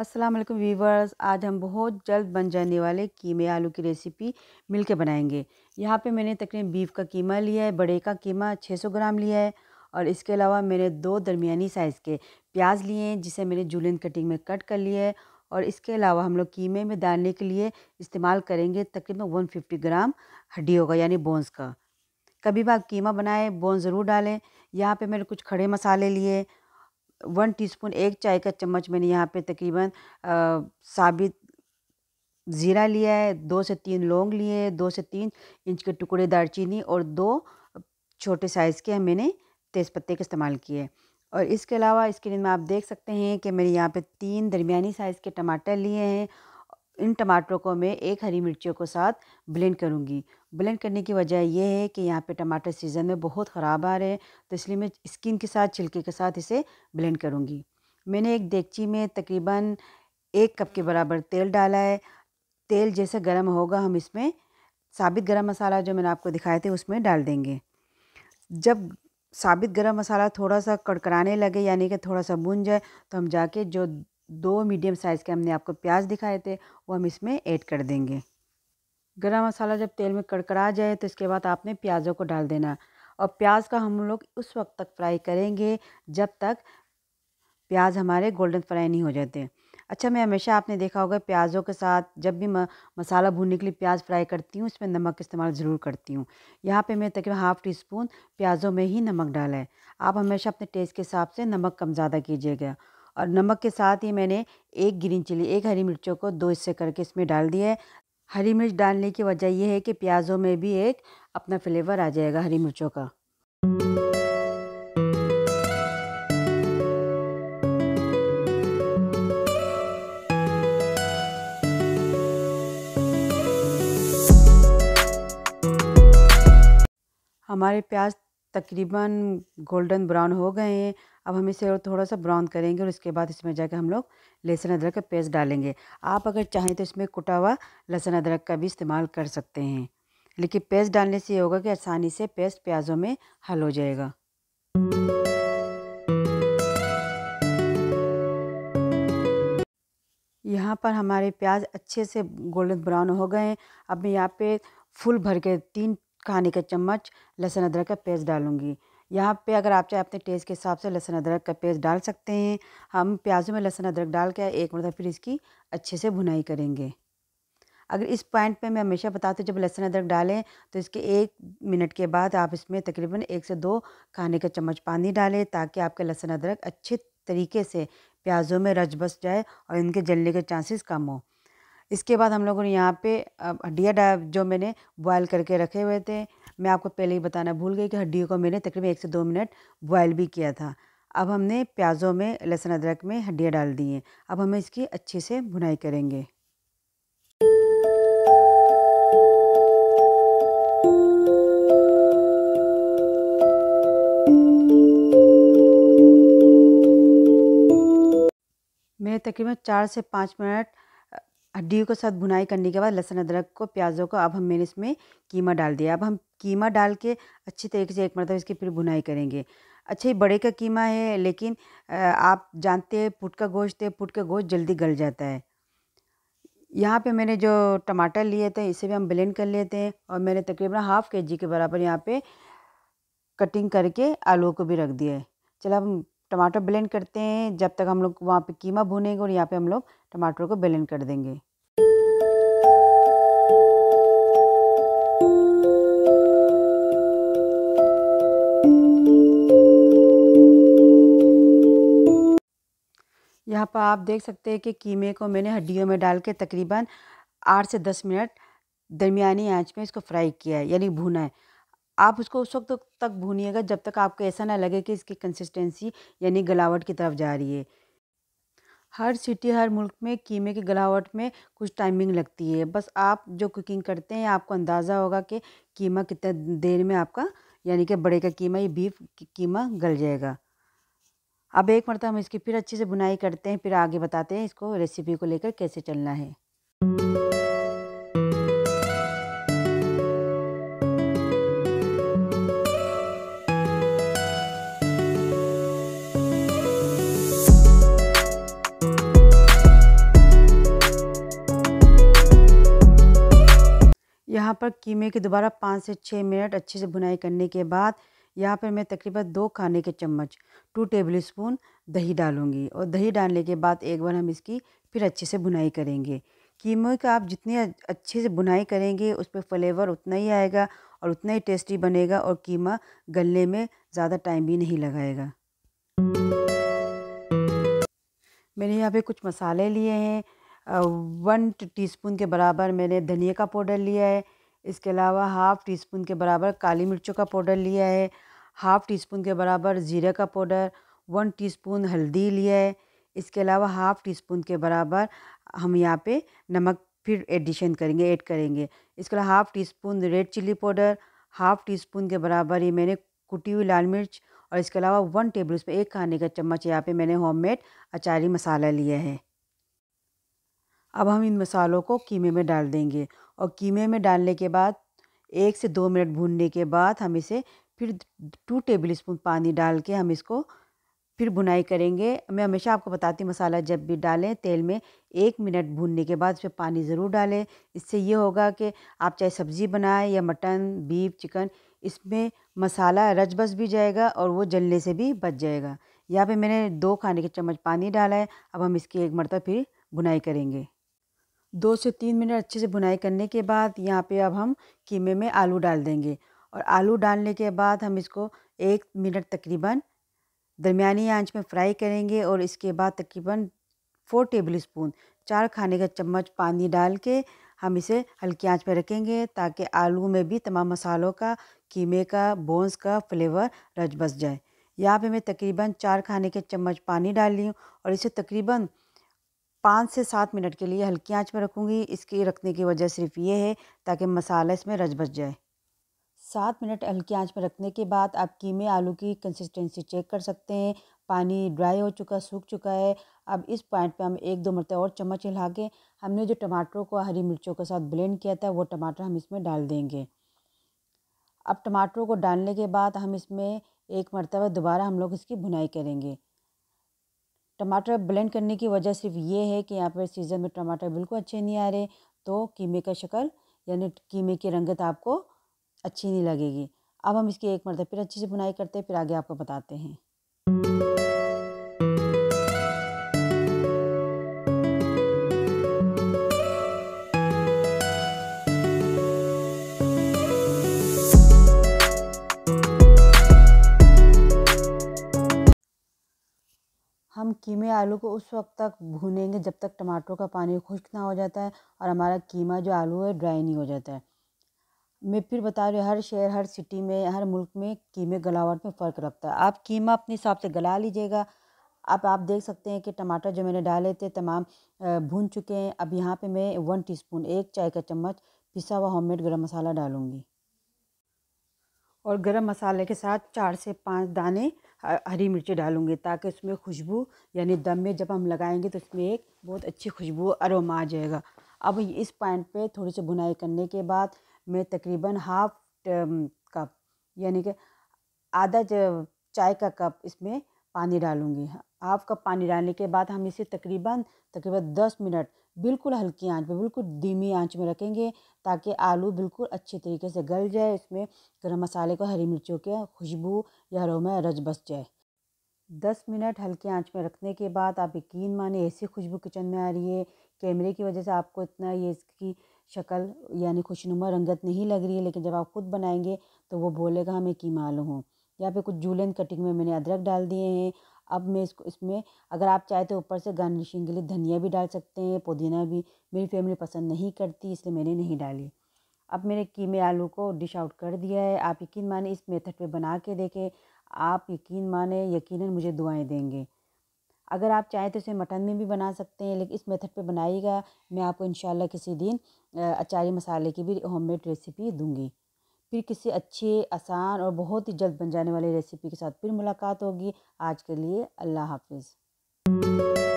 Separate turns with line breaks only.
अस्सलाम वालेकुम आज हम बहुत जल्द बन जाने वाले कीमे आलू की रेसिपी मिलके बनाएंगे यहाँ पे मैंने तकरीबन बीफ का कीमा लिया है बड़े का कीमा 600 ग्राम लिया है और इसके अलावा मैंने दो दरमियानी साइज़ के प्याज लिए हैं जिसे मैंने जूलियन कटिंग में कट कर लिया है और इसके अलावा हम लोग कीमे में डालने के लिए इस्तेमाल करेंगे तकरीबन फिफ्टी ग्राम हड्डी होगा यानी बोन्स का कभी भी आप कीमा बनाएं बोन ज़रूर डालें यहाँ पर मैंने कुछ खड़े मसाले लिए वन टीस्पून एक चाय का चम्मच मैंने यहाँ पे तकरीबन साबित ज़ीरा लिया है दो से तीन लौंग लिए हैं दो से तीन इंच के टुकड़े दालचीनी और दो छोटे साइज़ के मैंने तेज़पत्ते का इस्तेमाल किए और इसके अलावा स्क्रीन में आप देख सकते हैं कि मैंने यहाँ पे तीन दरमिया साइज़ के टमाटर लिए हैं इन टमाटरों को मैं एक हरी मिर्चियों को साथ ब्लेंड करूँगी ब्लेंड करने की वजह यह है कि यहाँ पे टमाटर सीज़न में बहुत ख़राब आ रहे हैं तो इसलिए मैं स्किन के साथ छिलके के साथ इसे ब्लेंड करूँगी मैंने एक देगची में तकरीबन एक कप के बराबर तेल डाला है तेल जैसे गर्म होगा हम इसमें साबित गर्म मसाला जो मैंने आपको दिखाए थे उसमें डाल देंगे जब साबित गर्म मसाला थोड़ा सा कड़कड़ाने लगे यानी कि थोड़ा सा भून जाए तो हम जाके जो दो मीडियम साइज़ के हमने आपको प्याज दिखाए थे वो हम इसमें ऐड कर देंगे गरम मसाला जब तेल में कड़कड़ा जाए तो इसके बाद आपने प्याज़ों को डाल देना और प्याज का हम लोग उस वक्त तक फ्राई करेंगे जब तक प्याज हमारे गोल्डन फ्राई नहीं हो जाते अच्छा मैं हमेशा आपने देखा होगा प्याज़ों के साथ जब भी मसाला भूनने के लिए प्याज फ्राई करती हूँ उसमें नमक इस्तेमाल ज़रूर करती हूँ यहाँ पे मैं तकरीबन हाफ़ टी स्पून प्याज़ों में ही नमक डाला है आप हमेशा अपने टेस्ट के हिसाब से नमक कम ज़्यादा कीजिएगा और नमक के साथ ही मैंने एक ग्रीन चिली एक हरी मिर्चों को दो हिस्से करके इसमें डाल दिया है हरी मिर्च डालने की वजह यह है कि प्याज़ों में भी एक अपना फ्लेवर आ जाएगा हरी मिर्चों का हमारे प्याज तकरीबन गोल्डन ब्राउन हो गए हैं अब हम इसे और थोड़ा सा ब्राउन करेंगे और इसके बाद इसमें जाकर हम लोग लहसुन अदरक का पेस्ट डालेंगे आप अगर चाहें तो इसमें कुटा हुआ लहसुन अदरक का भी इस्तेमाल कर सकते हैं लेकिन पेस्ट डालने से ये होगा कि आसानी से पेस्ट प्याज़ों में हल हो जाएगा यहाँ पर हमारे प्याज अच्छे से गोल्डन ब्राउन हो गए हैं अब मैं यहाँ पे फुल भर के तीन खाने का चम्मच लहसुन अदरक का पेस्ट डालूंगी यहाँ पे अगर आप चाहे अपने टेस्ट के हिसाब से लहसुन अदरक का पेस्ट डाल सकते हैं हम प्याज़ों में लहसुन अदरक डाल के एक मरतब फिर इसकी अच्छे से भुनाई करेंगे अगर इस पॉइंट पे मैं हमेशा बताती हूँ जब लहसुन अदरक डालें तो इसके एक मिनट के बाद आप इसमें तकरीबन एक से दो खाने का चम्मच पानी डालें ताकि आपका लहसुन अदरक अच्छे तरीके से प्याज़ों में रच बस जाए और इनके जलने के चांसेस कम हो इसके बाद हम लोगों ने यहाँ पे हड्डिया जो मैंने बॉयल करके रखे हुए थे मैं आपको पहले ही बताना भूल गई कि हड्डियों को मैंने तकरीबन एक से दो मिनट बॉयल भी किया था अब हमने प्याज़ों में लहसुन अदरक में हड्डियाँ डाल दी हैं अब हम इसकी अच्छे से भुनाई करेंगे तकरीबन चार से पाँच मिनट हड्डियों के साथ भुनाई करने के बाद लहसुन अदरक को प्याज़ों को अब हम मैंने इसमें कीमा डाल दिया अब हम कीमा डाल के अच्छी तरीके से एक मरतब इसकी फिर भुनाई करेंगे अच्छा ही बड़े का कीमा है लेकिन आप जानते हैं पुट का गोश्त है पुट का गोश्त जल्दी गल जाता है यहाँ पे मैंने जो टमाटर लिए थे इसे भी हम ब्लेंड कर लेते हैं और मैंने तकरीबन हाफ़ के जी के बराबर यहाँ पे कटिंग करके आलू को भी रख दिया है चलो हम टमाटर ब्लेंड करते हैं जब तक हम लोग वहाँ पे कीमा भुनेंगे और यहाँ पे हम लोग टमाटर को बेलन कर देंगे यहाँ पर आप देख सकते हैं कि कीमे को मैंने हड्डियों में डाल के तकरीबन आठ से दस मिनट दरमियानी आंच में इसको फ्राई किया है यानी भुना है आप उसको उस वक्त तक भूनिएगा जब तक आपको ऐसा ना लगे कि इसकी कंसिस्टेंसी यानी गलावट की तरफ जा रही है हर सिटी हर मुल्क में कीमे की गलावट में कुछ टाइमिंग लगती है बस आप जो कुकिंग करते हैं आपको अंदाज़ा होगा कि कीमा कितना देर में आपका यानी कि बड़े का कीमा ये बीफ कीमा गल जाएगा अब एक मरतब हम इसकी फिर अच्छे से बुनाई करते हैं फिर आगे बताते हैं इसको रेसिपी को लेकर कैसे चलना है यहाँ पर कीमे की दोबारा पाँच से छः मिनट अच्छे से भुनाई करने के बाद यहाँ पर मैं तकरीबन दो खाने के चम्मच टू टेबल स्पून दही डालूँगी और दही डालने के बाद एक बार हम इसकी फिर अच्छे से भुनाई करेंगे कीमे का आप जितनी अच्छे से बुनाई करेंगे उस पर फ्लेवर उतना ही आएगा और उतना ही टेस्टी बनेगा और कीमा गलने में ज़्यादा टाइम भी नहीं लगाएगा मैंने यहाँ पे कुछ मसाले लिए हैं वन टीस्पून के बराबर मैंने धनिया का पाउडर लिया है इसके अलावा हाफ़ टी स्पून के बराबर काली मिर्चों का पाउडर लिया है हाफ़ टी स्पून के बराबर ज़ीरे का पाउडर वन टी स्पून हल्दी लिया है इसके अलावा हाफ़ टी स्पून के बराबर हम यहाँ पे नमक फिर एडिशन करेंगे ऐड करेंगे इसके अलावा half teaspoon red chilli powder half teaspoon के बराबर ये मैंने कुटी हुई लाल मिर्च और इसके अलावा वन टेबल स्पून एक खाने का चम्मच यहाँ पे मैंने होममेड अचारी मसाला लिया है अब हम इन मसालों को कीमे में डाल देंगे और कीमे में डालने के बाद एक से दो मिनट भूनने के बाद हम इसे फिर टू टेबल स्पून पानी डाल के हम इसको फिर बुनाई करेंगे मैं हमेशा आपको बताती हूँ मसाला जब भी डालें तेल में एक मिनट भूनने के बाद उसमें पानी ज़रूर डालें इससे ये होगा कि आप चाहे सब्ज़ी बनाएं या मटन बीफ चिकन इसमें मसाला रच बस भी जाएगा और वो जलने से भी बच जाएगा यहाँ पे मैंने दो खाने के चम्मच पानी डाला है अब हम इसकी एक मरतब फिर बुनाई करेंगे दो से तीन मिनट अच्छे से बुनाई करने के बाद यहाँ पे अब हम कीमे में आलू डाल देंगे और आलू डालने के बाद हम इसको एक मिनट तकरीबन दरमियानी आंच में फ्राई करेंगे और इसके बाद तकरीबन फोर टेबल स्पून चार खाने का चम्मच पानी डाल के हम इसे हल्की आंच पर रखेंगे ताकि आलू में भी तमाम मसालों का कीमे का बोन्स का फ्लेवर रच बस जाए यहाँ पे मैं तकरीबन चार खाने के चम्मच पानी डाल ली हूँ और इसे तकरीबन पाँच से सात मिनट के लिए हल्की आंच में रखूँगी इसके रखने की वजह सिर्फ ये है ताकि मसाला इसमें रच बच जाए सात मिनट हल्की आंच में रखने के बाद आप कीमे आलू की कंसिस्टेंसी चेक कर सकते हैं पानी ड्राई हो चुका सूख चुका है अब इस पॉइंट पे हम एक दो मरतब और चम्मच हिला के हमने जो टमाटरों को हरी मिर्चों के साथ ब्लेंड किया था वो टमाटर हम इसमें डाल देंगे अब टमाटरों को डालने के बाद हम इसमें एक मरतबा दोबारा हम लोग इसकी भुनाई करेंगे टमाटर ब्लेंड करने की वजह सिर्फ ये है कि यहाँ पर सीज़न में टमाटर बिल्कुल अच्छे नहीं आ रहे तो कीमे का शक्ल यानी कीमे की रंगत आपको अच्छी नहीं लगेगी अब हम इसकी एक मरतब फिर अच्छे से बुनाई करते हैं फिर आगे आपको बताते हैं कीमे आलू को उस वक्त तक भूनेंगे जब तक टमाटरों का पानी खुश्क ना हो जाता है और हमारा कीमा जो आलू है ड्राई नहीं हो जाता है मैं फिर बता रही हूँ हर शहर हर सिटी में हर मुल्क में कीमे गलावट में फ़र्क रखता है आप कीमा अपने हिसाब से गला लीजिएगा अब आप देख सकते हैं कि टमाटर जो मैंने डाले थे तमाम भून चुके हैं अब यहाँ पे मैं वन टीस्पून एक चाय का चम्मच पिसा हुआ होममेड गरम मसाला डालूँगी और गरम मसाले के साथ चार से पाँच दाने हरी मिर्ची डालूँगी ताकि उसमें खुशबू यानी दम में जब हम लगाएंगे तो उसमें एक बहुत अच्छी खुशबू अरोमा आ जाएगा अब इस पॉइंट पे थोड़ी सी बुनाई करने के बाद मैं तकरीबन हाफ कप यानी कि आधा चाय का कप इसमें पानी डालूँगी हाफ कप पानी डालने के बाद हम इसे तकरीबन तकरीबन दस मिनट बिल्कुल हल्की आंच पे बिल्कुल धीमी आंच में रखेंगे ताकि आलू बिल्कुल अच्छे तरीके से गल जाए इसमें गर्म मसाले को हरी मिर्चों के खुशबू या में रज बस जाए दस मिनट हल्की आंच में रखने के बाद आप यकीन माने ऐसी खुशबू किचन में आ रही है कैमरे की वजह से आपको इतना ये इसकी शक्ल यानी खुशनुमा रंगत नहीं लग रही है लेकिन जब आप खुद बनाएंगे तो वो बोलेगा हमें की मालूम हो यहाँ पे कुछ जूलन कटिंग में मैंने अदरक डाल दिए हैं अब मैं इसको इसमें अगर आप चाहे तो ऊपर से गार्निशिंग के लिए धनिया भी डाल सकते हैं पुदीना भी मेरी फैमिली पसंद नहीं करती इसलिए मैंने नहीं डाली अब मैंने कीमे आलू को डिश आउट कर दिया है आप यकीन माने इस मेथड पे बना के देखें आप यकीन माने यकीन मुझे दुआएं देंगे अगर आप चाहें तो इसे मटन में भी बना सकते हैं लेकिन इस मेथड पे बनाइएगा मैं आपको इन किसी दिन अचारी मसाले की भी होममेड रेसिपी दूँगी फिर किसी अच्छे आसान और बहुत ही जल्द बन जाने वाली रेसिपी के साथ फिर मुलाकात होगी आज के लिए अल्लाह हाफिज़